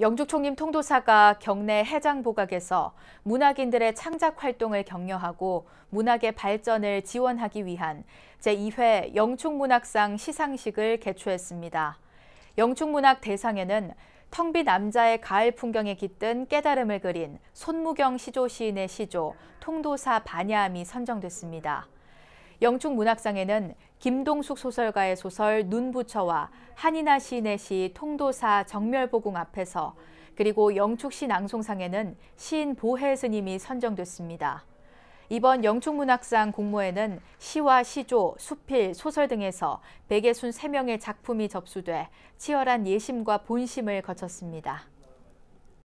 영주총림 통도사가 경내 해장보각에서 문학인들의 창작 활동을 격려하고 문학의 발전을 지원하기 위한 제2회 영충문학상 시상식을 개최했습니다. 영충문학 대상에는 텅빈 남자의 가을 풍경에 깃든 깨달음을 그린 손무경 시조 시인의 시조 통도사 반야암이 선정됐습니다. 영충 문학상에는 김동숙 소설가의 소설 눈부처와 한이나 시인의 시 통도사 정멸보궁 앞에서 그리고 영축 시 낭송상에는 시인 보혜 스님이 선정됐습니다. 이번 영축문학상 공모에는 시와 시조, 수필, 소설 등에서 163명의 작품이 접수돼 치열한 예심과 본심을 거쳤습니다.